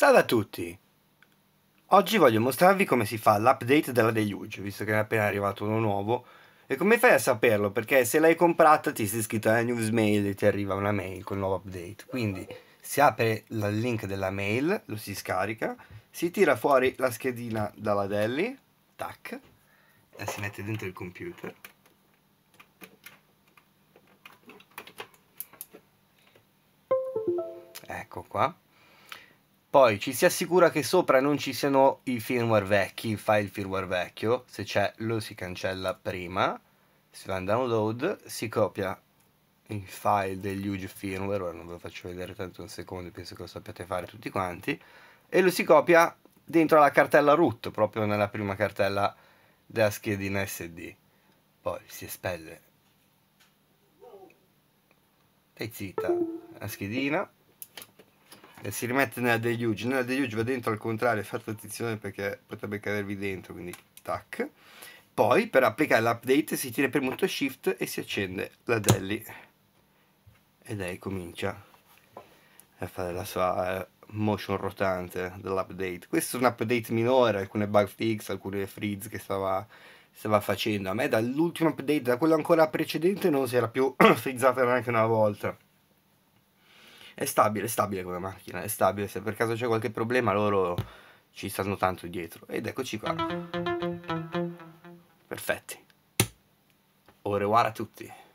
Salve a tutti! Oggi voglio mostrarvi come si fa l'update della Deluge, visto che è appena arrivato uno nuovo, e come fai a saperlo, perché se l'hai comprata ti sei iscritto alla newsmail e ti arriva una mail con il nuovo update. Quindi si apre il link della mail, lo si scarica, si tira fuori la schedina dalla Delli, tac, e si mette dentro il computer. Ecco qua. Poi ci si assicura che sopra non ci siano i firmware vecchi, il file firmware vecchio, se c'è lo si cancella prima, si va in download, si copia il file degli UG firmware, ora non ve lo faccio vedere tanto un secondo, penso che lo sappiate fare tutti quanti, e lo si copia dentro la cartella root, proprio nella prima cartella della schedina SD. Poi si espelle. Stai zitta, la schedina e si rimette nella deluge nella deluge va dentro al contrario fate attenzione perché potrebbe cadervi dentro quindi tac poi per applicare l'update si tiene premuto shift e si accende la deli e lei comincia a fare la sua eh, motion rotante dell'update questo è un update minore alcune bug fix alcune freeze che stava stava facendo. A me dall'ultimo update, da quello ancora precedente, non si era più frizzata neanche una volta. È stabile, è stabile come macchina, è stabile. Se per caso c'è qualche problema loro ci stanno tanto dietro. Ed eccoci qua. Perfetti. Au revoir a tutti.